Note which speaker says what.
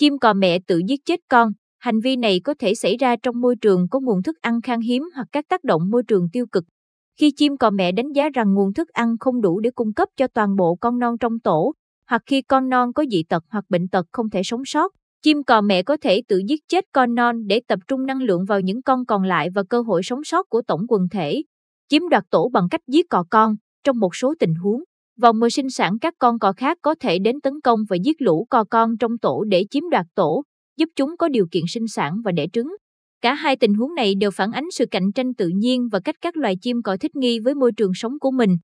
Speaker 1: Chim cò mẹ tự giết chết con, hành vi này có thể xảy ra trong môi trường có nguồn thức ăn khan hiếm hoặc các tác động môi trường tiêu cực. Khi chim cò mẹ đánh giá rằng nguồn thức ăn không đủ để cung cấp cho toàn bộ con non trong tổ, hoặc khi con non có dị tật hoặc bệnh tật không thể sống sót, chim cò mẹ có thể tự giết chết con non để tập trung năng lượng vào những con còn lại và cơ hội sống sót của tổng quần thể. Chiếm đoạt tổ bằng cách giết cò con trong một số tình huống. Vòng mồi sinh sản các con cò khác có thể đến tấn công và giết lũ cò con trong tổ để chiếm đoạt tổ, giúp chúng có điều kiện sinh sản và đẻ trứng. Cả hai tình huống này đều phản ánh sự cạnh tranh tự nhiên và cách các loài chim cò thích nghi với môi trường sống của mình.